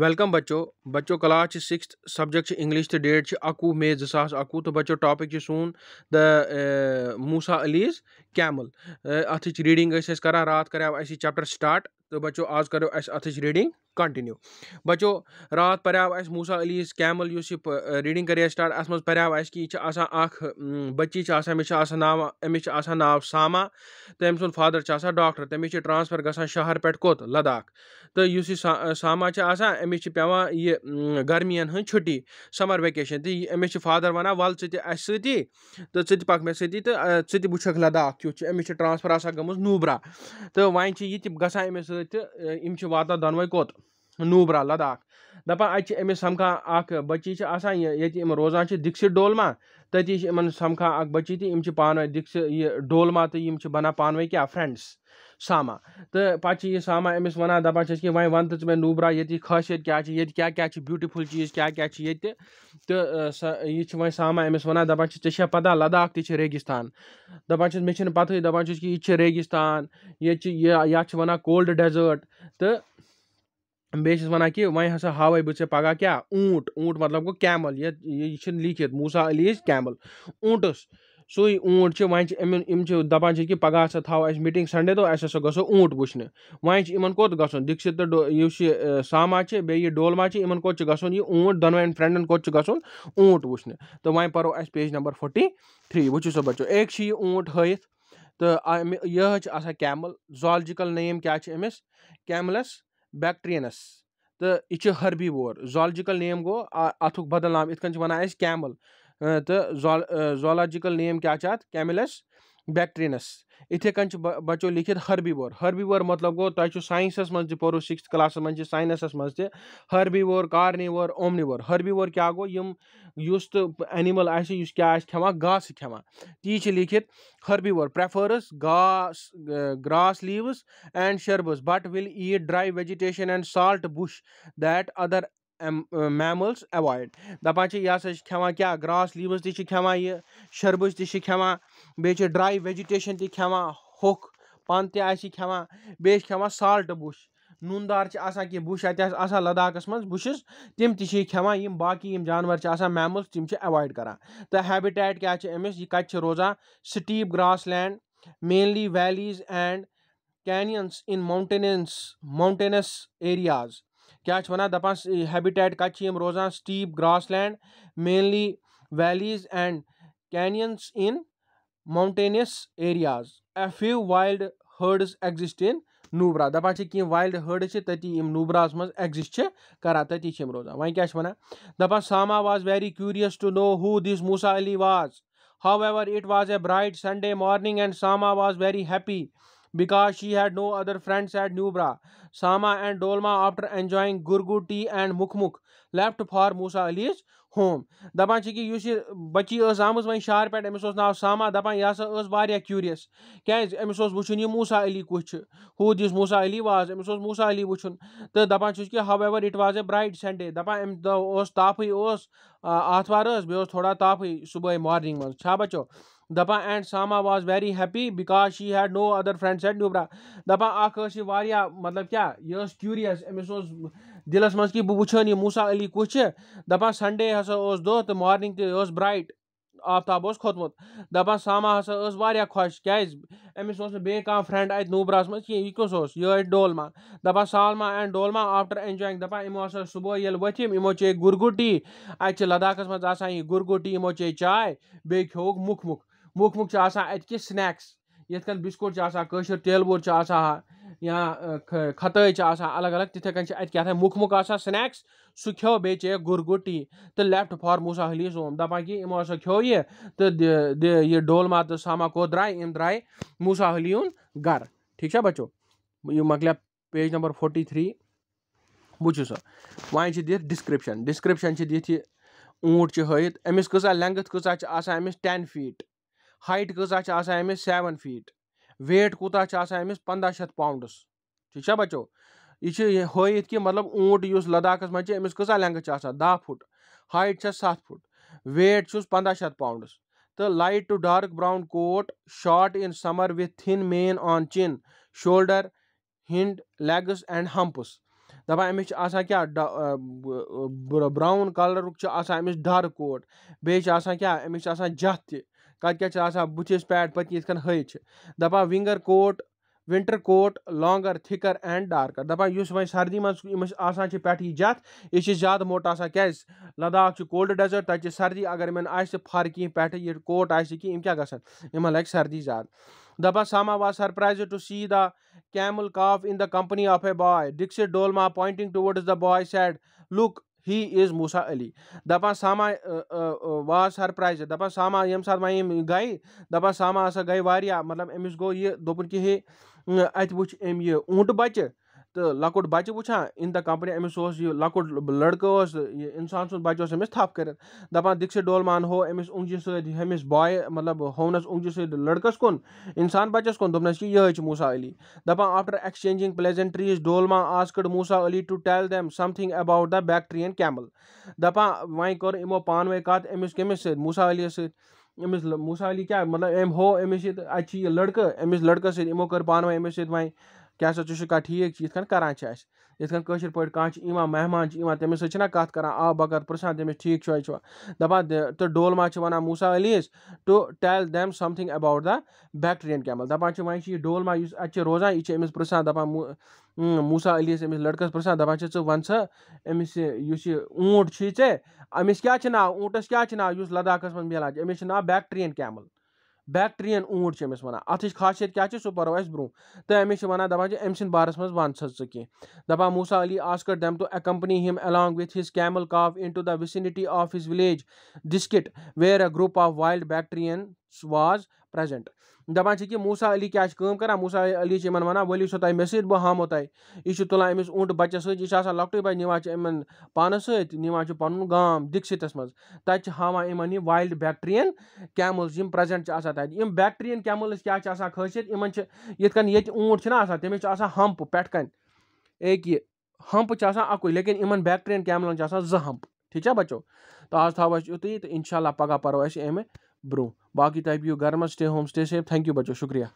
Welcome बच्चों बच्चों कला सिक्स सब्जेक्ट इंग्लिश तो डेट अकू मे जो अकू तो बच्चों टॉपिक सोन द मूसा अलीज कैमल अथ रीडिंग करा रात कर चैप्टर स्टार्ट तो बचो आज करो अथ रीडिंग कंटिन्यू बचो रात पर्व मूसा अली कैमल उस रीडिंग करे स्टार्ट अस मज पर्व कि बच्ची मे नाव अमिस नाव सामा तो अम्स फादर फादर डॉक्टर तमिस ट्रांसफर ग शहर पे कोत लद्दाख तो इस सामा अमिस पे यह गर्मियन हज छुट्टी समर वेकेशन तो अमिस फादर वनान वल ऐसी तो पक मे सी तो ऐ वुक लद्दाख تیُتھ چھُ أمِس چھِ ٹرٛانسفَر آسان گٔمٕژ نوٗبرا تہٕ وۄنۍ چھِ یہِ تہِ گژھان أمِس سۭتۍ تہٕ یِم چھِ واتان دۄنوَے کوٚت نوٗبرا لداخ دَپان اَتہِ چھِ أمِس سَمکھان اَکھ بٔچی چھِ آسان ییٚتہِ یِم روزان چھِ دِکسِت ڈولما तति समखा अ बची तो यम पान दिक्स यह डोलमा तो यम बना पानवे क्या फ्रेंड्स सामा तो पे यह सामा अमिस वन दपान कि वह वन तो मैं नूबरा ये खासियत क्या ये क्या क्या ब्यूटिफुल चीज क्या क्या ये तो यह वह सामा अमिस वन दपान ऐ पता लद्दाख तह रेगिस्तान दपान मे पत दपान कि यह रेगिस्तान ये वनान कोल्ड डेजर्ट तो بیٚیہِ چھِس وَنان کہِ وۄنۍ ہَسا ہاوَے بہٕ ژےٚ پَگاہ کیٛاہ اوٗنٛٹ اوٗنٛٹ مطلب گوٚو کیمٕل یہِ یہِ چھِ لیٖکھِتھ موٗسا علی یَس کیمٕل اوٗنٛٹَس سُے اوٗنٛٹ چھِ وۄنۍ چھِ یِمَن یِم چھِ دَپان چھِ کہِ پَگاہ ہَسا تھاوو اَسہِ مِٹِنٛگ سَنڈے دۄہ اَسہِ ہَسا گژھو اوٗنٛٹ وٕچھنہِ وۄنۍ چھِ یِمَن کوٚت گژھُن دِکشِت تہٕ یُس یہِ ساما چھِ بیٚیہِ یہِ ڈولما چھِ یِمَن کوٚت چھِ گژھُن یہِ اوٗنٛٹ دۄنوَیَن فرٛٮ۪نٛڈَن کوٚت چھِ گژھُن اوٗنٛٹ وٕچھنہِ تہٕ وۄنۍ پَرو اَسہِ پیج نمبر فوٚٹی تھرٛی وٕچھِو سا بَچو أکۍ چھِ یہِ اوٗنٛٹ ہٲیِتھ تہٕ یِہٕے چھِ آسان کیمٕل زالجِکَل نیم کیٛاہ چھِ أمِس کیملَس بیکٹرینس تہٕ یہِ چھُ ہربیٖوور زالجِکَل نیم گوٚو اَتھُک بدل نام یِتھ کٔنۍ چھِ وَنان أسۍ کیمٕل تہٕ زال زالجِکَل نیم کیٛاہ چھِ اَتھ کیمِلَس बैक्टेरियनस इथे बचो लिखित हर्बीवोर हर्बीवोर मतलब गो तुम साइंसस मज पोरो सिक्स क्लास मज साइनसस मज हर्बीवोर कार्निवोर ओमनिवोर हर्बीवोर क्या गो यम युस तो एनिमल आस क्या खेवा घास खेवा ती से लिखित हर्बीवोर प्रेफरस घास grass leaves and shrubs but will eat dry vegetation and salt bush that other mammals avoid دَپان چھِ یہِ ہَسا چھِ کھٮ۪وان کیٛاہ گرٛاس لیٖوٕز تہِ چھِ کھٮ۪وان یہِ شربٕز تہِ چھِ کھٮ۪وان بیٚیہِ چھِ ڈرٛاے وٮ۪جِٹیشَن تہِ کھٮ۪وان ہوٚکھ پَن تہِ آسہِ یہِ کھٮ۪وان بیٚیہِ چھِ کھٮ۪وان سالٹہٕ بُش نوٗن دار چھِ آسان کینٛہہ بُش اَتہِ آسہِ آسان لداخَس منٛز بُشِس تِم تہِ چھِ یہِ کھٮ۪وان یِم باقٕے یِم جاناوار چھِ آسان میمٕلز تِم چھِ اٮ۪وایڈ کَران تہٕ ہیبِٹیٹ کیٛاہ چھِ أمِس یہِ کَتہِ چھِ روزان steppe grassland mainly valleys and canyons in mountains mountainous areas क्या वन दपान हैबिटेट कत रोजान steppe grassland mainly valleys and canyons in mountainous areas a few wild herds exist in Nubra दपान कह वाइल्ड हर्ड्स तति नूबरा मज एग्जिस्ट करा तति रोजान वह क्या वन दपान Sama was very curious to know who this Musa Ali was however it was a bright Sunday morning and Sama was very happy because she had no other friends at Nubra. Sama and Dolma, after enjoying Gurgu tea and Mukhmukh, left for Musa Ali's home دپان چھِ کہِ یُس یہِ بٔچی ٲس آمٕژ وۄنۍ شہرٕ پٮ۪ٹھ أمِس اوس ناو ساما دَپان یہِ ہسا ٲس واریاہ کیوٗریَس کیٛازِ أمِس اوس وٕچھُن یہِ موٗسا علی کُس چھُ ہُہ دِژ موٗسا علی واز أمِس اوس موٗسا علی وٕچھُن تہٕ دَپان چھُس کہِ however it was a bright Sunday دَپان اَمہِ دۄہ اوس تاپھٕے اوس آتھوار ٲس بیٚیہِ اوس تھوڑا تاپھٕے صُبحٲے مارنِنٛگ منٛز چھا بَچو दपा and Sama was very happy because she had no other friends at Nubra दपा अस मतलब क्या यह क्यूरियस अमिस दिलस मज कि बहुन यह मूसा अली कुछ दपा संडे हस दो तो मॉर्निंग तेज ब्राइट आफ्ताब खोतमुत दपा सामा हसा उस वारिया खुश क्याज अमिस बे फ्रेंड अत नूबरस मे कि यह डोलमा दपा Salma and Dolma after enjoying दपा इमो सुबह ये वथिम इमो चे गुरगुटी अच्छे लद्दाखस मा ये गुरगुटी इमो चे चाय बे खोक मुख मुख मुख मुख अत स्नैक्स ये बिस्कुट तेल बोट या खतई अलग अलग तथे कन क्या मुख मुख स्नैक्स सो खो बे चे गुर तो लेफ्ट फॉर मूसा हली ओम दपा कि इमो सो खो ये तो ये डोलमा तो सामा को द्राय इम द्राय मूसा हली गर ठीक है बचो यह मकल पेज नंबर फोर्टी थ्री वु सो वह दिख डिस्क्रिप्शन डिस्क्रिप्शन दिख ऊँट हयित अमिस कसा लेंगथ कसा अमिस टेन फीट हाइट कज अमिस सेवन फीट वेट कूत अमिस पंद श पाउंडस ठीक है बचो यह हयित कि मतलब ऊँट लदाखस लदाख मज अमिस कज लेंथ दह फुट हाइट सत फुट वेट पंदा शत पाउंडस तो light to dark brown coat short in summer with thin mane on chin shoulder hind legs and humps दपा अमिस क्या ब्राउन कलर अमिस डार्क कोट बेस क्या अमिस जथ त कत बुचिस पैड पत्त कन हई दपा winter coat winter coat longer thicker and darker दपा इस वह सर्दी मजान पेट यह जत यह ज्यादा मोट क्या लद्दाख कोल्ड डेजर्ट तक सर्दी अगर इन आर कह पे कोट आम क्या गम लगे सर्दी ज्यादा दपा सामावा surprised to see the camel calf in the company of a boy डिक्सिट Dolma pointing towards the boy said look he is Musa Ali. Dapa sama uh, uh, was her prize. Dapa sama yam sarma yam guy. Dapa sama asa guy varia. Matlab emis go ye dopun ki he at which em ye ऊंट बच तो लकोट बच्चे वा इन the company अमिस लकोट लड़को ये इंसान सुन बच्चे अमिस थप कर दपान दीक्षित डोलमान हो अमिस उंगजी समिस बॉय मतलब होनस ओंगजी सड़कस कुन इंसान बच्चस कुन दोपनस कि यह मूसा अली दपान आफ्टर एक्सचेंजिंग प्लेजेंट्रीज डोलमा आज कड़ Musa Ali to tell them something about the Bactrian camel दपान वह कौर यमो पानवे कत अमिस कमिस सूसा अली स अमिस मूसा अली क्या मतलब अम हो अमिस ये अच्छी यह लड़कं अमिस लड़कस यो कर पानवे अमिस सी वह क्या सो ژٕ چھُکھا ٹھیٖک چھِ یِتھ کٔنۍ کَران چھِ اَسہِ یِتھ کٔنۍ کٲشِر پٲٹھۍ کانٛہہ چھِ یِوان مہمان چھِ یِوان تٔمِس سۭتۍ چھِنہ کَتھ کَران آب بَغٲر پِرٛژھان تٔمِس ٹھیٖک چھُوا یہِ چھُوا دَپان تہٕ ڈولما چھِ وَنان موٗسا علیٖیَس to tell them something about the Bactrian camel دَپان چھِ وۄنۍ چھِ یہِ ڈولما یُس اَتہِ چھِ روزان یہِ چھِ أمِس پِرٛژھان دَپان موٗسا علیٖیَس أمِس لٔڑکَس پِرٛژھان دَپان چھِ ژٕ وَن سا أمِس یہِ یُس یہِ اوٗنٛٹ چھُے ژےٚ أمِس کیٛاہ چھِ ناو اوٗنٛٹَس کیٛاہ چھِ ناو یُس لداخَس منٛز مِلان چھِ أمِس چھِ ناو بیکٹِرٛیَن کٮ۪مٕل بیکٹرین اونٹ چھِ أمِس وَنان اَتھٕچ خاصیت کیٛاہ چھِ سُہ پَرو اَسہِ برونٛہہ تہٕ أمِس چھِ وَنان دَپان چھِ أمۍ سٕنٛدِ بارَس منٛز وَن سا ژٕ کینٛہہ دَپان Musa Ali asked them to accompany him along with his camel calf into the vicinity of his village Diskit where a group of wild Bactrian was present दपान कि मूसा अली क्या करा मूसा अली वन वली सो मे सब बह हामो तय यह तुलान अमिस ऊँट बच्चस सह लकटे बच्चे निवान पान सवान पन गाम दिक्सितस मज तत हावान इन वाइल्ड बैक्टीरियन कैमल्स प्रेजेंट तम बैक्टीरियन कैमल्स क्या खासियत इन ये कन ये ऊँट तमिस हम्प पे कन एक यह हम्प अकु लेकिन इन बैक्टीरियन कैमलन जह हम्प ठीक है बचो तो आज थो यु तो इन पगह पो अमे ब्रो बाकी टाइप यू घर stay home stay safe thank you बच्चों शुक्रिया